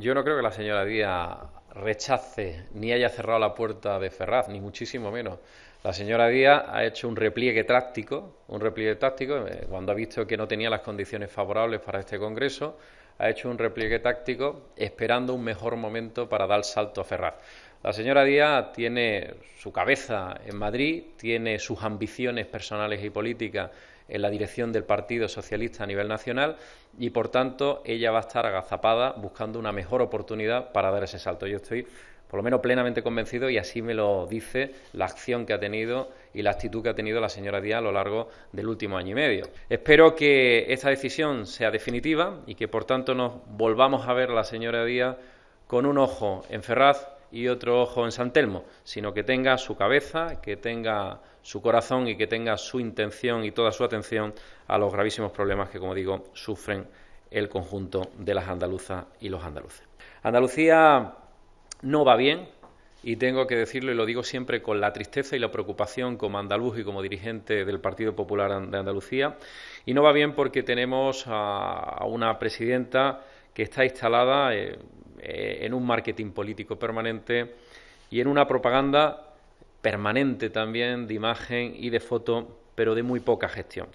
yo no creo que la señora Díaz rechace ni haya cerrado la puerta de Ferraz, ni muchísimo menos. La señora Díaz ha hecho un repliegue táctico, un repliegue táctico, eh, cuando ha visto que no tenía las condiciones favorables para este Congreso, ha hecho un repliegue táctico esperando un mejor momento para dar el salto a Ferraz. La señora Díaz tiene su cabeza en Madrid, tiene sus ambiciones personales y políticas en la dirección del Partido Socialista a nivel nacional y, por tanto, ella va a estar agazapada buscando una mejor oportunidad para dar ese salto. Yo estoy, por lo menos, plenamente convencido y así me lo dice la acción que ha tenido y la actitud que ha tenido la señora Díaz a lo largo del último año y medio. Espero que esta decisión sea definitiva y que, por tanto, nos volvamos a ver la señora Díaz con un ojo en y otro ojo en San Telmo, sino que tenga su cabeza, que tenga su corazón y que tenga su intención y toda su atención a los gravísimos problemas que, como digo, sufren el conjunto de las andaluzas y los andaluces. Andalucía no va bien, y tengo que decirlo y lo digo siempre con la tristeza y la preocupación como andaluz y como dirigente del Partido Popular de Andalucía. Y no va bien porque tenemos a, una presidenta que está instalada, eh, eh, en un marketing político permanente y en una propaganda permanente también de imagen y de foto, pero de muy poca gestión.